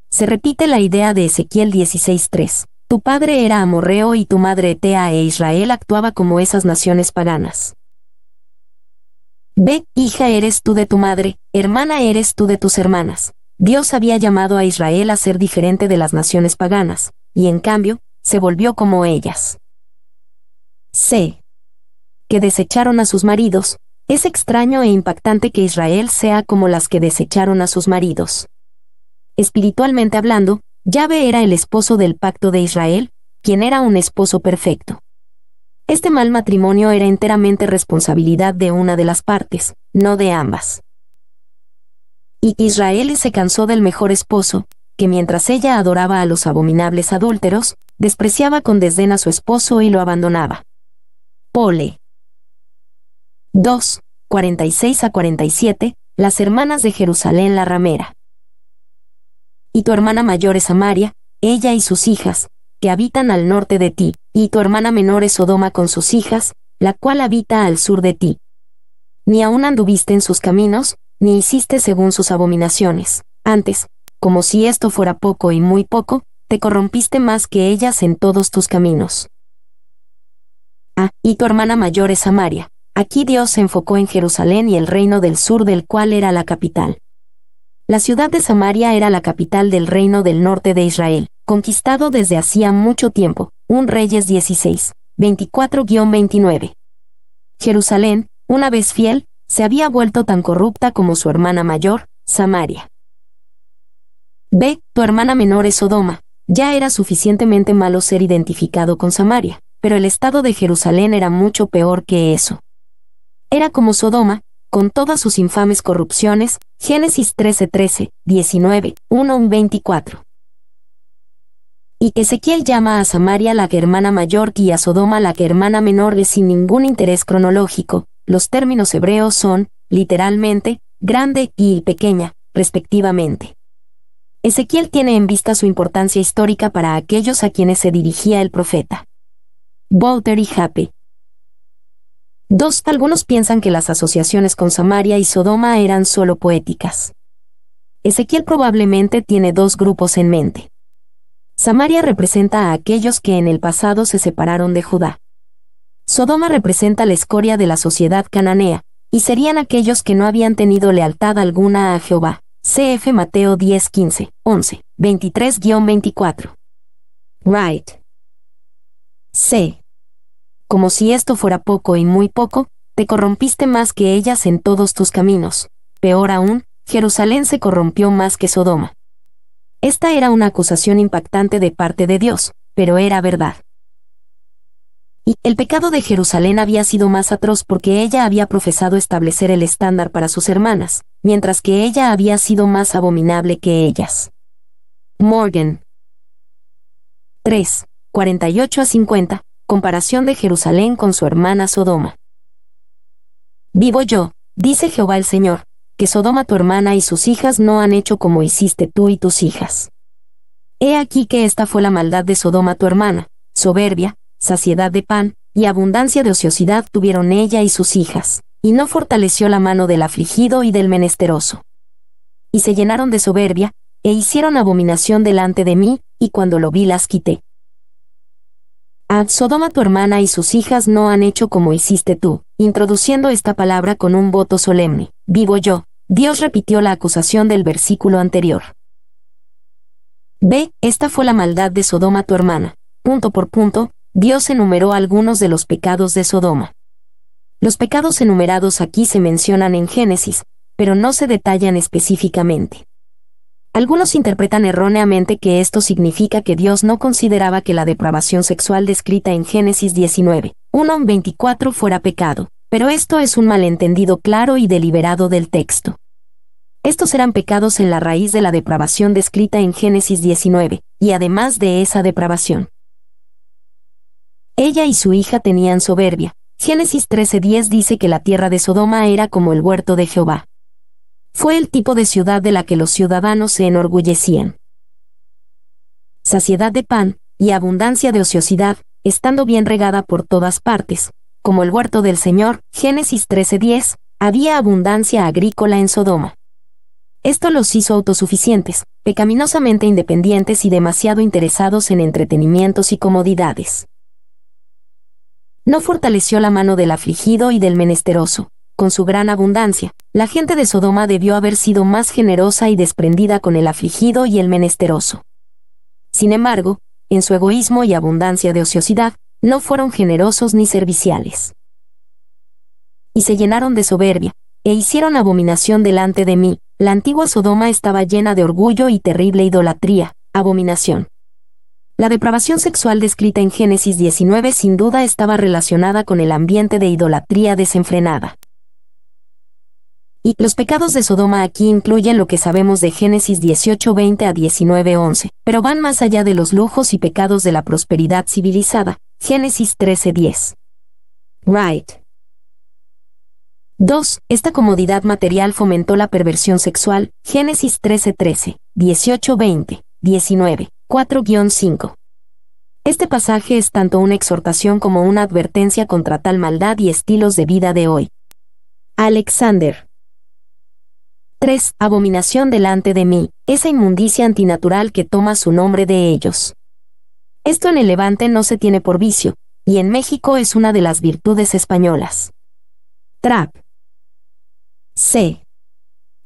Se repite la idea de Ezequiel 16.3. Tu padre era amorreo y tu madre Etea e Israel actuaba como esas naciones paganas. Ve, hija eres tú de tu madre, hermana eres tú de tus hermanas. Dios había llamado a Israel a ser diferente de las naciones paganas, y en cambio, se volvió como ellas. C que desecharon a sus maridos, es extraño e impactante que Israel sea como las que desecharon a sus maridos. Espiritualmente hablando, Yahvé era el esposo del pacto de Israel, quien era un esposo perfecto. Este mal matrimonio era enteramente responsabilidad de una de las partes, no de ambas. Y Israel se cansó del mejor esposo, que mientras ella adoraba a los abominables adúlteros, despreciaba con desdén a su esposo y lo abandonaba. Pole. 2, 46 a 47, las hermanas de Jerusalén la ramera. Y tu hermana mayor es amaria ella y sus hijas, que habitan al norte de ti, y tu hermana menor es Sodoma con sus hijas, la cual habita al sur de ti. Ni aún anduviste en sus caminos, ni hiciste según sus abominaciones. Antes, como si esto fuera poco y muy poco, te corrompiste más que ellas en todos tus caminos. Ah, y tu hermana mayor es Samaria, Aquí Dios se enfocó en Jerusalén y el reino del sur del cual era la capital. La ciudad de Samaria era la capital del reino del norte de Israel, conquistado desde hacía mucho tiempo, un Reyes 16, 24-29. Jerusalén, una vez fiel, se había vuelto tan corrupta como su hermana mayor, Samaria. ve Tu hermana menor es Sodoma. Ya era suficientemente malo ser identificado con Samaria, pero el estado de Jerusalén era mucho peor que eso. Era como Sodoma, con todas sus infames corrupciones, Génesis 13.13, 19, 1, Y que Ezequiel llama a Samaria la hermana mayor y a Sodoma la hermana menor de sin ningún interés cronológico, los términos hebreos son, literalmente, grande y pequeña, respectivamente. Ezequiel tiene en vista su importancia histórica para aquellos a quienes se dirigía el profeta. Walter y Happy. 2. algunos piensan que las asociaciones con Samaria y Sodoma eran solo poéticas. Ezequiel probablemente tiene dos grupos en mente. Samaria representa a aquellos que en el pasado se separaron de Judá. Sodoma representa la escoria de la sociedad cananea, y serían aquellos que no habían tenido lealtad alguna a Jehová. CF Mateo 10, 11, 23-24. Right. C como si esto fuera poco y muy poco, te corrompiste más que ellas en todos tus caminos. Peor aún, Jerusalén se corrompió más que Sodoma. Esta era una acusación impactante de parte de Dios, pero era verdad. Y el pecado de Jerusalén había sido más atroz porque ella había profesado establecer el estándar para sus hermanas, mientras que ella había sido más abominable que ellas. Morgan. 3. 48 a 50 comparación de Jerusalén con su hermana Sodoma. Vivo yo, dice Jehová el Señor, que Sodoma tu hermana y sus hijas no han hecho como hiciste tú y tus hijas. He aquí que esta fue la maldad de Sodoma tu hermana, soberbia, saciedad de pan, y abundancia de ociosidad tuvieron ella y sus hijas, y no fortaleció la mano del afligido y del menesteroso. Y se llenaron de soberbia, e hicieron abominación delante de mí, y cuando lo vi las quité. A Sodoma tu hermana y sus hijas no han hecho como hiciste tú, introduciendo esta palabra con un voto solemne. Vivo yo. Dios repitió la acusación del versículo anterior. B. Esta fue la maldad de Sodoma tu hermana. Punto por punto, Dios enumeró algunos de los pecados de Sodoma. Los pecados enumerados aquí se mencionan en Génesis, pero no se detallan específicamente. Algunos interpretan erróneamente que esto significa que Dios no consideraba que la depravación sexual descrita en Génesis 19, 1, 24 fuera pecado, pero esto es un malentendido claro y deliberado del texto. Estos eran pecados en la raíz de la depravación descrita en Génesis 19, y además de esa depravación. Ella y su hija tenían soberbia. Génesis 13:10 dice que la tierra de Sodoma era como el huerto de Jehová fue el tipo de ciudad de la que los ciudadanos se enorgullecían. Saciedad de pan, y abundancia de ociosidad, estando bien regada por todas partes, como el huerto del Señor, Génesis 13:10, había abundancia agrícola en Sodoma. Esto los hizo autosuficientes, pecaminosamente independientes y demasiado interesados en entretenimientos y comodidades. No fortaleció la mano del afligido y del menesteroso, con su gran abundancia, la gente de Sodoma debió haber sido más generosa y desprendida con el afligido y el menesteroso. Sin embargo, en su egoísmo y abundancia de ociosidad, no fueron generosos ni serviciales. Y se llenaron de soberbia, e hicieron abominación delante de mí, la antigua Sodoma estaba llena de orgullo y terrible idolatría, abominación. La depravación sexual descrita en Génesis 19 sin duda estaba relacionada con el ambiente de idolatría desenfrenada y los pecados de Sodoma aquí incluyen lo que sabemos de Génesis 18:20 a 19:11, pero van más allá de los lujos y pecados de la prosperidad civilizada. Génesis 13:10. Right. 2. Esta comodidad material fomentó la perversión sexual. Génesis 13:13, 20 19, 4-5. Este pasaje es tanto una exhortación como una advertencia contra tal maldad y estilos de vida de hoy. Alexander. 3. Abominación delante de mí, esa inmundicia antinatural que toma su nombre de ellos. Esto en el Levante no se tiene por vicio, y en México es una de las virtudes españolas. Trap. C.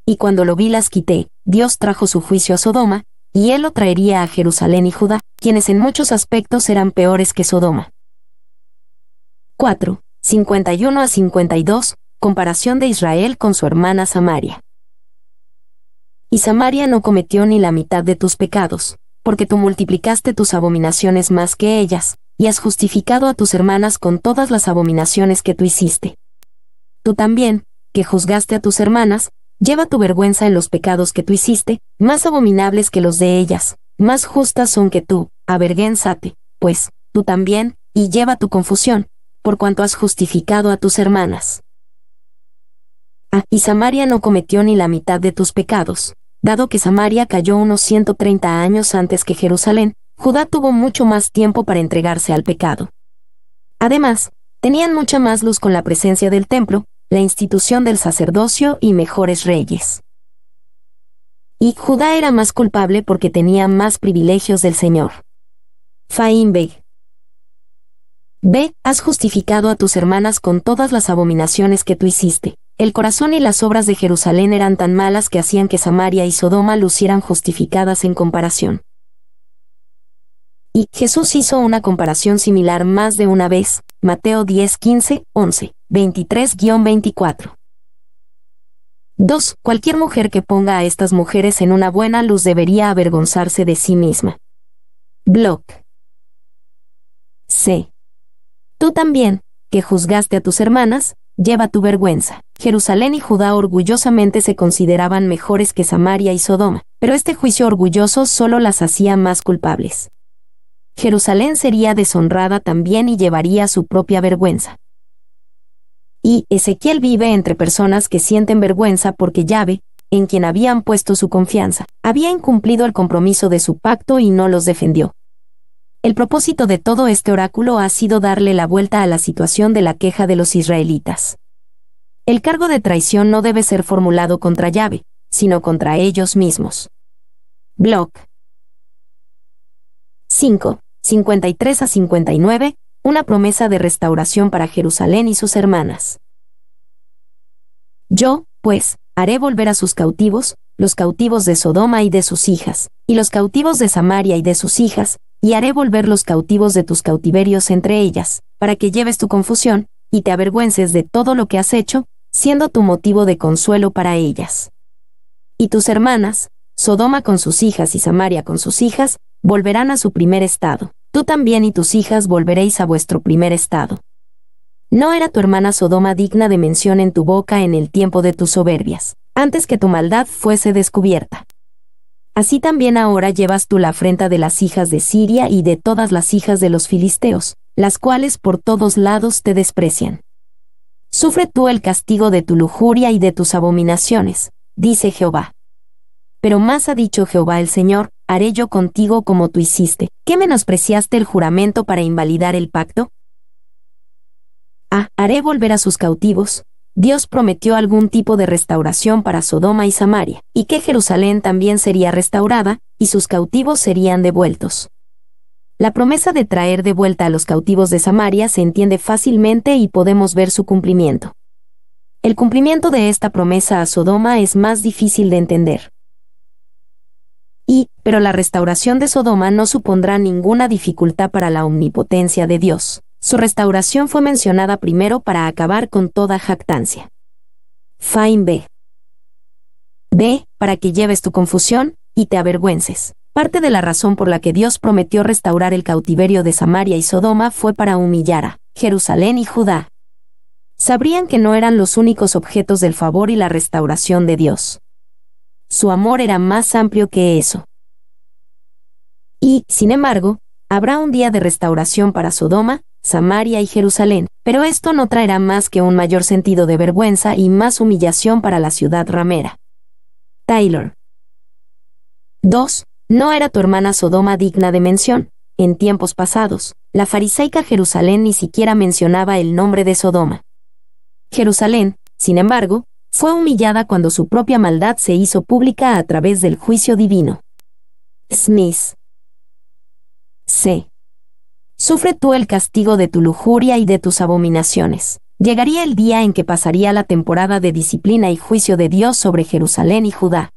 Y cuando lo vi las quité, Dios trajo su juicio a Sodoma, y él lo traería a Jerusalén y Judá, quienes en muchos aspectos eran peores que Sodoma. 4. 51 a 52, comparación de Israel con su hermana Samaria y Samaria no cometió ni la mitad de tus pecados, porque tú multiplicaste tus abominaciones más que ellas, y has justificado a tus hermanas con todas las abominaciones que tú hiciste. Tú también, que juzgaste a tus hermanas, lleva tu vergüenza en los pecados que tú hiciste, más abominables que los de ellas, más justas son que tú, avergüénzate, pues, tú también, y lleva tu confusión, por cuanto has justificado a tus hermanas. Ah, y Samaria no cometió ni la mitad de tus pecados, Dado que Samaria cayó unos 130 años antes que Jerusalén, Judá tuvo mucho más tiempo para entregarse al pecado. Además, tenían mucha más luz con la presencia del templo, la institución del sacerdocio y mejores reyes. Y Judá era más culpable porque tenía más privilegios del Señor. Faimbeg. Ve, has justificado a tus hermanas con todas las abominaciones que tú hiciste el corazón y las obras de Jerusalén eran tan malas que hacían que Samaria y Sodoma lucieran justificadas en comparación. Y Jesús hizo una comparación similar más de una vez, Mateo 10, 15, 11, 23-24. 2. Cualquier mujer que ponga a estas mujeres en una buena luz debería avergonzarse de sí misma. Block. C. Tú también, que juzgaste a tus hermanas, lleva tu vergüenza. Jerusalén y Judá orgullosamente se consideraban mejores que Samaria y Sodoma, pero este juicio orgulloso solo las hacía más culpables. Jerusalén sería deshonrada también y llevaría su propia vergüenza. Y Ezequiel vive entre personas que sienten vergüenza porque Yahvé, en quien habían puesto su confianza, había incumplido el compromiso de su pacto y no los defendió. El propósito de todo este oráculo ha sido darle la vuelta a la situación de la queja de los israelitas. El cargo de traición no debe ser formulado contra llave, sino contra ellos mismos. Block 5. 53 a 59, una promesa de restauración para Jerusalén y sus hermanas. Yo, pues, haré volver a sus cautivos, los cautivos de Sodoma y de sus hijas, y los cautivos de Samaria y de sus hijas, y haré volver los cautivos de tus cautiverios entre ellas, para que lleves tu confusión, y te avergüences de todo lo que has hecho, siendo tu motivo de consuelo para ellas. Y tus hermanas, Sodoma con sus hijas y Samaria con sus hijas, volverán a su primer estado. Tú también y tus hijas volveréis a vuestro primer estado. No era tu hermana Sodoma digna de mención en tu boca en el tiempo de tus soberbias, antes que tu maldad fuese descubierta. Así también ahora llevas tú la afrenta de las hijas de Siria y de todas las hijas de los filisteos, las cuales por todos lados te desprecian. Sufre tú el castigo de tu lujuria y de tus abominaciones, dice Jehová. Pero más ha dicho Jehová el Señor, haré yo contigo como tú hiciste. ¿Qué menospreciaste el juramento para invalidar el pacto? Ah, haré volver a sus cautivos. Dios prometió algún tipo de restauración para Sodoma y Samaria, y que Jerusalén también sería restaurada, y sus cautivos serían devueltos. La promesa de traer de vuelta a los cautivos de Samaria se entiende fácilmente y podemos ver su cumplimiento. El cumplimiento de esta promesa a Sodoma es más difícil de entender. Y, pero la restauración de Sodoma no supondrá ninguna dificultad para la omnipotencia de Dios. Su restauración fue mencionada primero para acabar con toda jactancia. Fine B. B. Para que lleves tu confusión y te avergüences. Parte de la razón por la que Dios prometió restaurar el cautiverio de Samaria y Sodoma fue para humillar a Jerusalén y Judá. Sabrían que no eran los únicos objetos del favor y la restauración de Dios. Su amor era más amplio que eso. Y, sin embargo, habrá un día de restauración para Sodoma, Samaria y Jerusalén, pero esto no traerá más que un mayor sentido de vergüenza y más humillación para la ciudad ramera. Taylor. 2. No era tu hermana Sodoma digna de mención. En tiempos pasados, la fariseica Jerusalén ni siquiera mencionaba el nombre de Sodoma. Jerusalén, sin embargo, fue humillada cuando su propia maldad se hizo pública a través del juicio divino. Smith. C. Sufre tú el castigo de tu lujuria y de tus abominaciones. Llegaría el día en que pasaría la temporada de disciplina y juicio de Dios sobre Jerusalén y Judá.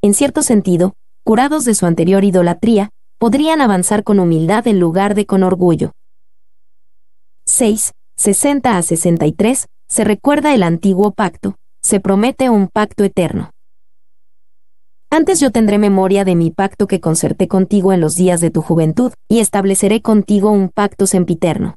En cierto sentido, curados de su anterior idolatría, podrían avanzar con humildad en lugar de con orgullo. 6. 60 a 63, se recuerda el antiguo pacto, se promete un pacto eterno. Antes yo tendré memoria de mi pacto que concerté contigo en los días de tu juventud, y estableceré contigo un pacto sempiterno.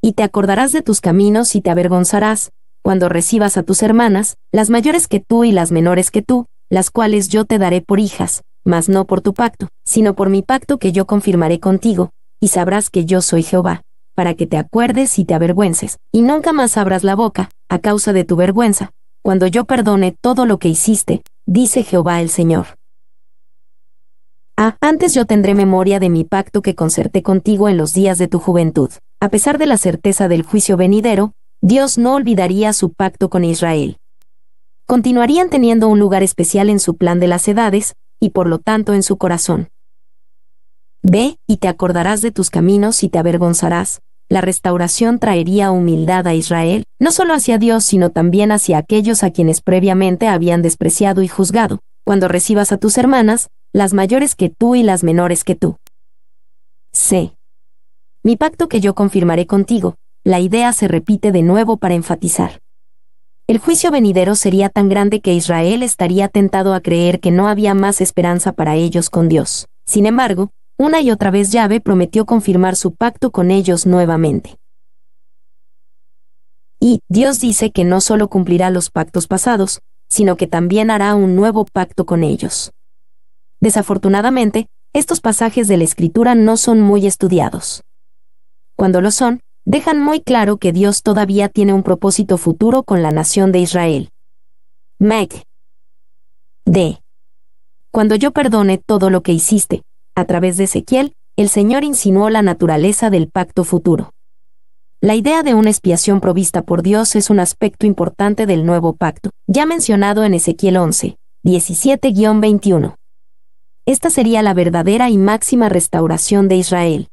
Y te acordarás de tus caminos y te avergonzarás, cuando recibas a tus hermanas, las mayores que tú y las menores que tú, las cuales yo te daré por hijas, mas no por tu pacto, sino por mi pacto que yo confirmaré contigo, y sabrás que yo soy Jehová, para que te acuerdes y te avergüences, y nunca más abras la boca, a causa de tu vergüenza, cuando yo perdone todo lo que hiciste, dice Jehová el Señor. Ah, antes yo tendré memoria de mi pacto que concerté contigo en los días de tu juventud. A pesar de la certeza del juicio venidero, Dios no olvidaría su pacto con Israel. Continuarían teniendo un lugar especial en su plan de las edades, y por lo tanto en su corazón. Ve, y te acordarás de tus caminos y te avergonzarás. La restauración traería humildad a Israel, no solo hacia Dios, sino también hacia aquellos a quienes previamente habían despreciado y juzgado, cuando recibas a tus hermanas, las mayores que tú y las menores que tú. C. Mi pacto que yo confirmaré contigo, la idea se repite de nuevo para enfatizar. El juicio venidero sería tan grande que Israel estaría tentado a creer que no había más esperanza para ellos con Dios. Sin embargo, una y otra vez Yahvé prometió confirmar su pacto con ellos nuevamente. Y Dios dice que no solo cumplirá los pactos pasados, sino que también hará un nuevo pacto con ellos. Desafortunadamente, estos pasajes de la Escritura no son muy estudiados. Cuando lo son, dejan muy claro que Dios todavía tiene un propósito futuro con la nación de Israel. Mac. D. Cuando yo perdone todo lo que hiciste, a través de Ezequiel, el Señor insinuó la naturaleza del pacto futuro. La idea de una expiación provista por Dios es un aspecto importante del nuevo pacto, ya mencionado en Ezequiel 11, 17-21. Esta sería la verdadera y máxima restauración de Israel.